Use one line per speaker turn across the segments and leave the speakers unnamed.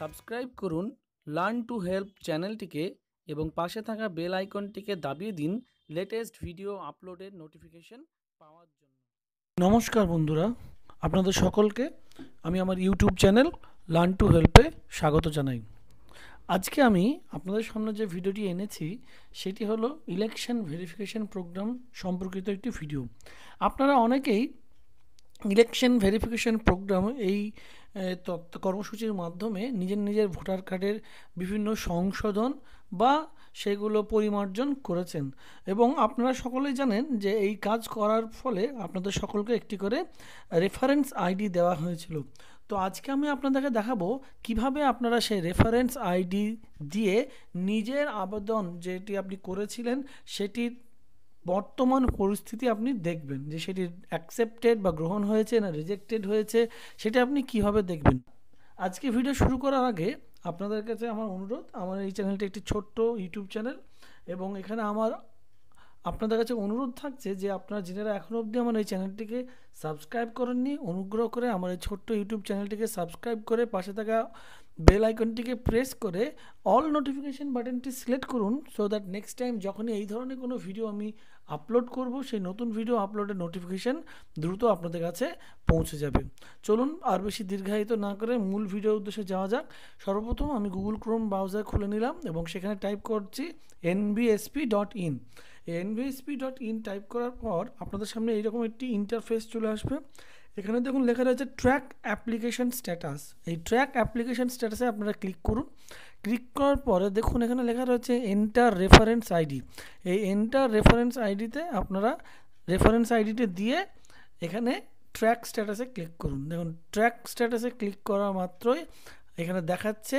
subscribe করুন learn to help চ্যানেলটিকে এবং পাশে থাকা বেল আইকনটিকে দাবিয়ে দিন লেটেস্ট ভিডিও আপলোডের নোটিফিকেশন পাওয়ার জন্য নমস্কার বন্ধুরা আপনাদের সকলকে আমি আমার ইউটিউব চ্যানেল লার্ন টু হেল্পে স্বাগত জানাই আজকে আমি আপনাদের সামনে যে ভিডিওটি এনেছি সেটি হলো ইলেকশন ভেরিফিকেশন প্রোগ্রাম সম্পর্কিত একটি ভিডিও আপনারা অনেকেই ইলেকশন ভেরিফিকেশন প্রোগ্রাম এই কর্মসূচির মাধ্যমে নিজের নিজের ভোটার কার্ডের বিভিন্ন সংশোধন বা সেগুলো পরিমার্জন করেছেন এবং আপনারা সকলেই জানেন যে এই কাজ করার ফলে আপনাদের সকলকে একটি করে রেফারেন্স আইডি দেওয়া হয়েছিল তো আজকে আমি আপনাদেরকে দেখাবো কিভাবে আপনারা সেই রেফারেন্স আইডি দিয়ে নিজের আবেদন যেটি আপনি করেছিলেন সেটির বর্তমান পরিস্থিতি আপনি দেখবেন যে সেটি অ্যাকসেপ্টেড বা গ্রহণ হয়েছে না রিজেক্টেড হয়েছে সেটা আপনি কিভাবে দেখবেন আজকে ভিডিও শুরু করার আগে আপনাদের কাছে আমার অনুরোধ আমার এই চ্যানেলটি একটি ছোট্ট ইউটিউব চ্যানেল এবং এখানে আমার আপনাদের কাছে অনুরোধ থাকছে যে আপনারা যারা এখনও অবধি আমার এই চ্যানেলটিকে সাবস্ক্রাইব করেননি অনুগ্রহ করে আমার এই ছোট্ট ইউটিউব চ্যানেলটিকে সাবস্ক্রাইব করে পাশে থাকা বেল আইকনটিকে প্রেস করে অল নোটিফিকেশান বাটনটি সিলেক্ট করুন সো দ্যাট নেক্সট টাইম যখনই এই ধরনের কোনো ভিডিও আমি আপলোড করব সেই নতুন ভিডিও আপলোডের নোটিফিকেশান দ্রুত আপনাদের কাছে পৌঁছে যাবে চলুন আর বেশি দীর্ঘায়িত না করে মূল ভিডিওর উদ্দেশ্যে যাওয়া যাক সর্বপ্রথম আমি গুগল ক্রোম ব্রাউজার খুলে নিলাম এবং সেখানে টাইপ করছি NBSP dot in NBSP dot in type করার পর আপনাদের সামনে এইরকম একটি ইন্টারফেস চলে আসবে এখানে দেখুন লেখা রয়েছে ট্র্যাক অ্যাপ্লিকেশান স্ট্যাটাস এই ট্র্যাক অ্যাপ্লিকেশান স্ট্যাটাসে আপনারা ক্লিক করুন ক্লিক করার পরে দেখুন এখানে লেখা রয়েছে এন্টার রেফারেন্স আইডি এই এন্টার রেফারেন্স আইডিতে আপনারা রেফারেন্স আইডিতে দিয়ে এখানে ট্র্যাক স্ট্যাটাসে ক্লিক করুন দেখুন ট্র্যাক স্ট্যাটাসে ক্লিক করা মাত্রই এখানে দেখাচ্ছে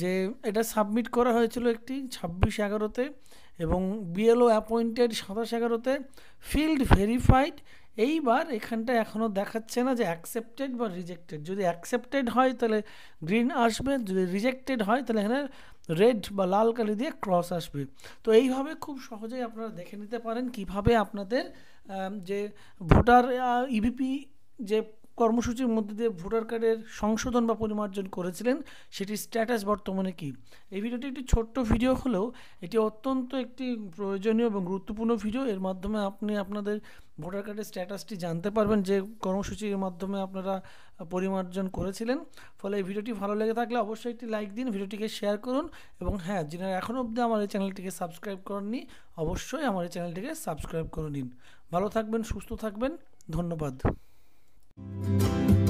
যে এটা সাবমিট করা হয়েছিল একটি ছাব্বিশ এগারোতে এবং বিএলও অ্যাপয়েন্টেড সাতাশ এগারোতে ফিল্ড ভেরিফাইড এইবার এখানটা এখনও দেখাচ্ছে না যে অ্যাকসেপ্টেড বা রিজেক্টেড যদি অ্যাকসেপ্টেড হয় তাহলে গ্রিন আসবে যদি রিজেক্টেড হয় তাহলে এখানে রেড বা লাল কালি দিয়ে ক্রস আসবে তো এইভাবে খুব সহজেই আপনারা দেখে নিতে পারেন কিভাবে আপনাদের যে ভোটার ইভিপি e যে কর্মসূচির মধ্যে দিয়ে ভোটার কার্ডের সংশোধন বা পরিমার্জন করেছিলেন সেটির স্ট্যাটাস বর্তমানে কী এই ভিডিওটি একটি ছোট্ট ভিডিও হলেও এটি অত্যন্ত একটি প্রয়োজনীয় এবং গুরুত্বপূর্ণ ভিডিও এর মাধ্যমে আপনি আপনাদের ভোটার কার্ডের স্ট্যাটাসটি জানতে পারবেন যে কর্মসূচির মাধ্যমে আপনারা পরিমার্জন করেছিলেন ফলে এই ভিডিওটি ভালো লেগে থাকলে অবশ্যই একটি লাইক দিন ভিডিওটিকে শেয়ার করুন এবং হ্যাঁ যিনারা এখনও অবধি আমার এই চ্যানেলটিকে সাবস্ক্রাইব করেননি অবশ্যই আমার এই চ্যানেলটিকে সাবস্ক্রাইব করে নিন ভালো থাকবেন সুস্থ থাকবেন ধন্যবাদ Música